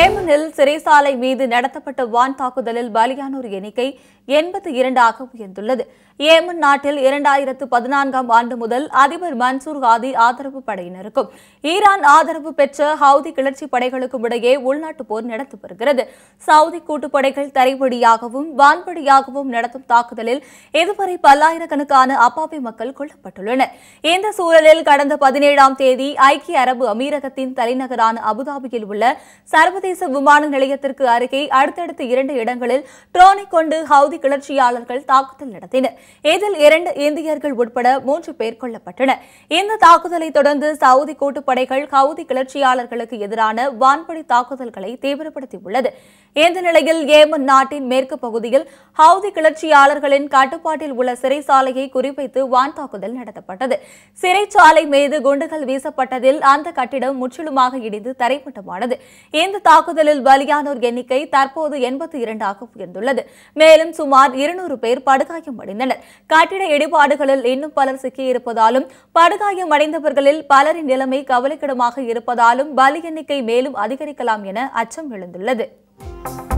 ஏமனில் சிறைசாலை மீது நடத்தப்பட்ட வான் தாக்குதலில் பலியானோர் எண்ணிக்கை எண்பத்தி இரண்டாக உயர்ந்துள்ளது ஏமன் நாட்டில் இரண்டாயிரத்து பதினான்காம் ஆண்டு முதல் அதிபர் மன்சூர் ஹாதி ஆதரவு படையினருக்கும் ஈரான் ஆதரவு பெற்ற ஹவுதி கிளர்ச்சி படைகளுக்கும் இடையே உள்நாட்டு போர் நடத்தி வருகிறது சவுதி கூட்டுப்படைகள் தரைவழியாகவும் வான்படியாகவும் நடத்தும் தாக்குதலில் இதுவரை பல்லாயிரக்கணக்கான அப்பாவி மக்கள் கொல்லப்பட்டுள்ளனர் இந்த சூழலில் கடந்த பதினேழாம் தேதி ஐக்கிய அரபு அமீரகத்தின் தலைநகரான அபுதாபியில் உள்ள சர்வ சர்வதேச விமான நிலையத்திற்கு அருகே அடுத்தடுத்த இரண்டு இடங்களில் ட்ரோனை கொண்டு ஹவுதி கிளர்ச்சியாளர்கள் தாக்குதல் நடத்தினர் இதில் இரண்டு இந்தியர்கள் உட்பட மூன்று பேர் கொல்லப்பட்டனர் இந்த தாக்குதலை தொடர்ந்து சவுதி கூட்டுப்படைகள் ஹவுதி கிளர்ச்சியாளர்களுக்கு எதிரான வான்படி தாக்குதல்களை தீவிரப்படுத்தியுள்ளது இந்த நிலையில் ஏமன் நாட்டின் மேற்கு பகுதியில் ஹவுதி கிளர்ச்சியாளர்களின் கட்டுப்பாட்டில் உள்ள சிறைச்சாலையை குறிவைத்து வான் தாக்குதல் நடத்தப்பட்டது சிறைச்சாலை மீது குண்டுகள் வீசப்பட்டதில் அந்த கட்டிடம் முற்றிலுமாக இடிந்து தரைமட்டமானது இந்த தாக்குதலில் பலியானோர் எண்ணிக்கை தற்போது எண்பத்தி இரண்டாக உயர்ந்துள்ளது மேலும் சுமார் இருநூறு பேர் படுகாயம் அடைந்தனர் கட்டிட இடிபாடுகளில் இன்னும் பலர் சிக்கியிருப்பதாலும் படுகாயம் அடைந்தவர்களில் பலரின் நிலைமை கவலைக்கிடமாக இருப்பதாலும் பலி எண்ணிக்கை மேலும் அதிகரிக்கலாம் என அச்சம் எழுந்துள்ளது you.